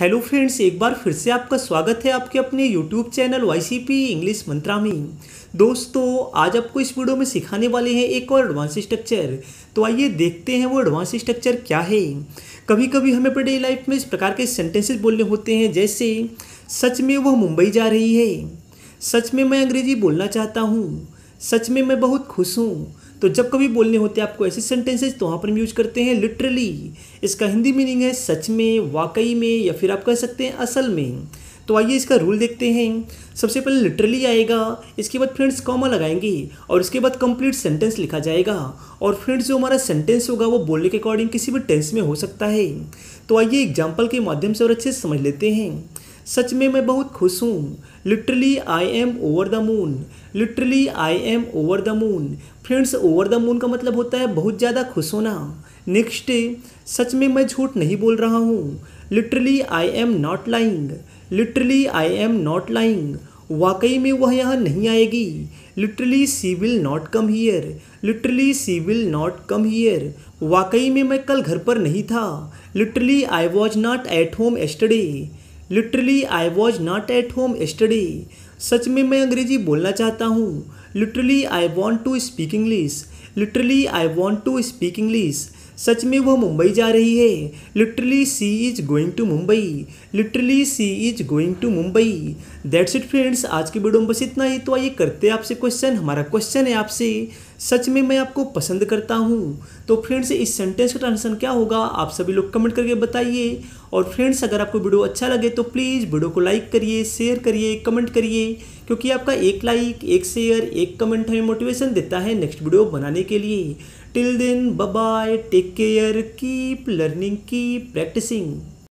hello friends एक बार फिर से आपका स्वागत है आपके अपने YouTube channel P English Mantra में दोस्तों आज आपको इस वीडियो में सिखाने वाले हैं एक और एडवांस स्ट्रक्चर तो आइए देखते हैं वो एडवांस स्ट्रक्चर क्या है कभी कभी हमें अपने लाइफ में इस प्रकार के सेंटेंसेस बोलने होते हैं जैसे सच में वह मुंबई जा रही है सच में मैं अंग्रेजी बोलना चाहता हूँ सच में मैं बहुत खुश हूँ तो जब कभी बोलने होते हैं आपको ऐसे सेंटेंसेज तो वहाँ पर हम यूज करते हैं लिटरली इसका हिंदी मीनिंग है सच में वाकई में या फिर आप कह सकते हैं असल में तो आइए इसका रूल देखते हैं सबसे पहले लिटरली आएगा इसके बाद फ्रेंड्स कॉमा लगाएंगे और इसके बाद कंप्लीट सेंटेंस लिखा जाएगा और फ्रेंड्स जो हमारा सेंटेंस होगा वो बोलने के अकॉर्डिंग किसी भी टेंस में हो सकता है तो आइए एग्जाम्पल के माध्यम से और अच्छे से समझ लेते हैं सच में मैं बहुत खुश हूँ literally I am over the moon literally I am over the moon friends over the moon का मतलब होता है बहुत ज़्यादा खुश होना नेक्स्ट सच में मैं झूठ नहीं बोल रहा हूँ literally I am not lying literally I am not lying वाकई में वह यहाँ नहीं आएगी literally she will not come here literally she will not come here वाकई में मैं कल घर पर नहीं था literally I was not at home yesterday literally I was not at home yesterday सच में मैं अंग्रेजी बोलना चाहता हूँ literally I want to speak English literally I want to speak English सच में वह मुंबई जा रही है literally she is going to Mumbai literally she is going to Mumbai that's it friends आज की वीडियो में बस इतना ही तो आइए करते हैं आपसे क्वेश्चन हमारा क्वेश्चन है आपसे सच में मैं आपको पसंद करता हूँ तो फ्रेंड्स इस सेंटेंस का ट्रांसलेशन क्या होगा आप सभी लोग कमेंट करके बताइए और फ्रेंड्स अगर आपको वीडियो अच्छा लगे तो प्लीज़ वीडियो को लाइक करिए शेयर करिए कमेंट करिए क्योंकि आपका एक लाइक एक शेयर एक कमेंट हमें मोटिवेशन देता है नेक्स्ट वीडियो बनाने के लिए till then bye take care keep learning keep practising